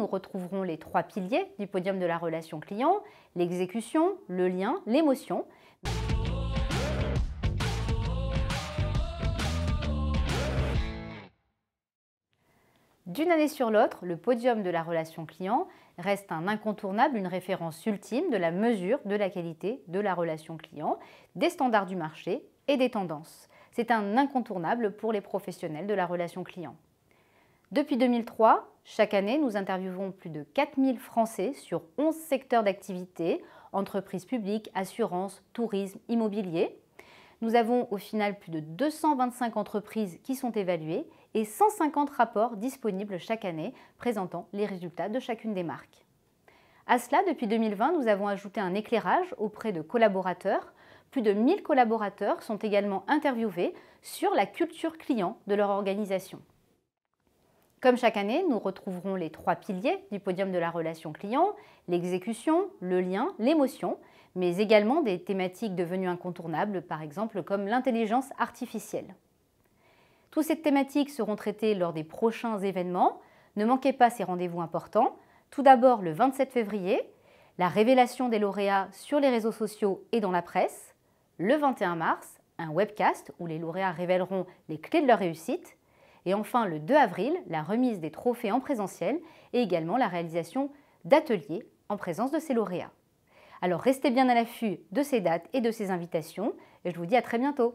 nous retrouverons les trois piliers du podium de la relation client, l'exécution, le lien, l'émotion. D'une année sur l'autre, le podium de la relation client reste un incontournable, une référence ultime de la mesure de la qualité de la relation client, des standards du marché et des tendances. C'est un incontournable pour les professionnels de la relation client. Depuis 2003, chaque année, nous interviewons plus de 4000 Français sur 11 secteurs d'activité, entreprises publiques, assurances, tourisme, immobilier. Nous avons au final plus de 225 entreprises qui sont évaluées et 150 rapports disponibles chaque année présentant les résultats de chacune des marques. À cela, depuis 2020, nous avons ajouté un éclairage auprès de collaborateurs. Plus de 1000 collaborateurs sont également interviewés sur la culture client de leur organisation. Comme chaque année, nous retrouverons les trois piliers du podium de la relation client, l'exécution, le lien, l'émotion, mais également des thématiques devenues incontournables, par exemple comme l'intelligence artificielle. Toutes ces thématiques seront traitées lors des prochains événements. Ne manquez pas ces rendez-vous importants. Tout d'abord le 27 février, la révélation des lauréats sur les réseaux sociaux et dans la presse. Le 21 mars, un webcast où les lauréats révéleront les clés de leur réussite. Et enfin, le 2 avril, la remise des trophées en présentiel et également la réalisation d'ateliers en présence de ses lauréats. Alors restez bien à l'affût de ces dates et de ces invitations et je vous dis à très bientôt.